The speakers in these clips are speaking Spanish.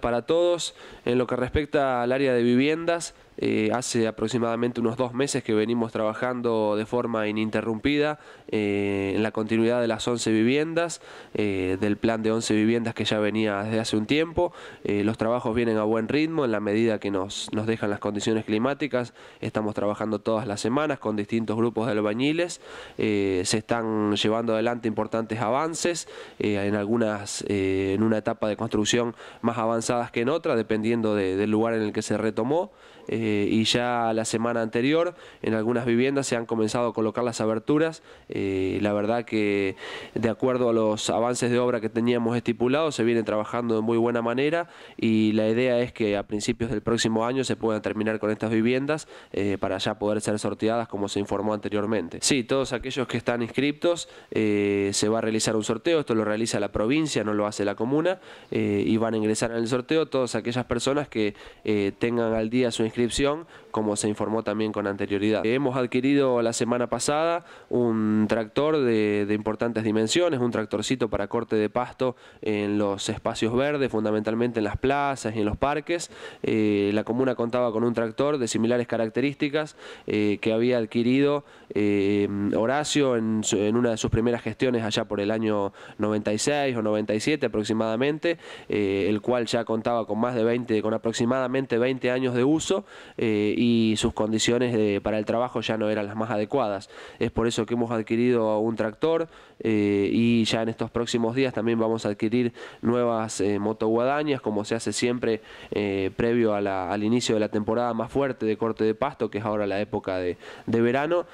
para todos. En lo que respecta al área de viviendas, eh, hace aproximadamente unos dos meses que venimos trabajando de forma ininterrumpida eh, en la continuidad de las 11 viviendas, eh, del plan de 11 viviendas que ya venía desde hace un tiempo. los trabajos vienen a buen ritmo en la medida que nos, dejan las condiciones climáticas. Estamos trabajando todas las semanas con distintos grupos de albañiles. se están llevando adelante importantes avances en algunas, en una etapa de construcción más avanzadas que en otra, dependiendo del lugar en el que se retomó. Eh, y ya la semana anterior en algunas viviendas se han comenzado a colocar las aberturas. Eh, la verdad que de acuerdo a los avances de obra que teníamos estipulados se viene trabajando de muy buena manera y la idea es que a principios del próximo año se puedan terminar con estas viviendas eh, para ya poder ser sorteadas como se informó anteriormente. Sí, todos aquellos que están inscriptos se va a realizar un sorteo, esto lo realiza la provincia, no lo hace la comuna y van a ingresar en el sorteo todas aquellas personas que tengan al día su inscripción como se informó también con anterioridad. Hemos adquirido la semana pasada un tractor de, importantes dimensiones, un tractorcito para corte de pasto en los espacios verdes, fundamentalmente en las plazas y en los parques. Eh, la comuna contaba con un tractor de similares características eh, que había adquirido eh, Horacio en, en, una de sus primeras gestiones allá por el año 96 o 97 aproximadamente, el cual ya contaba con más de 20, con aproximadamente 20 años de uso eh, y sus condiciones para el trabajo ya no eran las más adecuadas. Es por eso que hemos adquirido un tractor eh, y ya en estos próximos días también vamos a adquirir nuevas eh, motoguadañas, como se hace siempre previo al inicio de la temporada más fuerte de corte de pasto, que es ahora la época de, verano.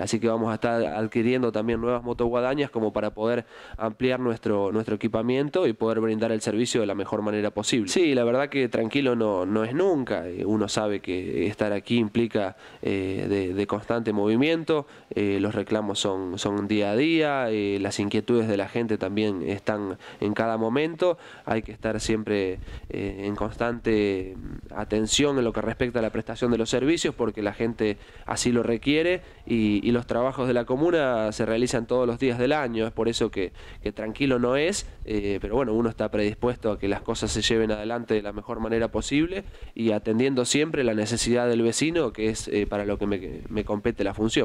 así que vamos a estar adquiriendo también nuevas motoguadañas como para poder ampliar nuestro, nuestro equipamiento y poder brindar el servicio de la mejor manera posible. Sí, la verdad que tranquilo no, no es nunca. Uno sabe que eh, estar aquí implica eh, de, constante movimiento, eh, los reclamos son, son día a día, las inquietudes de la gente también están en cada momento, hay que estar siempre en constante atención en lo que respecta a la prestación de los servicios porque la gente así lo requiere y, los trabajos de la comuna se realizan todos los días del año, es por eso que, tranquilo no es, eh, pero bueno, uno está predispuesto a que las cosas se lleven adelante de la mejor manera posible y atendiendo siempre la necesidad del vecino que es eh, para lo que me, me compete la función.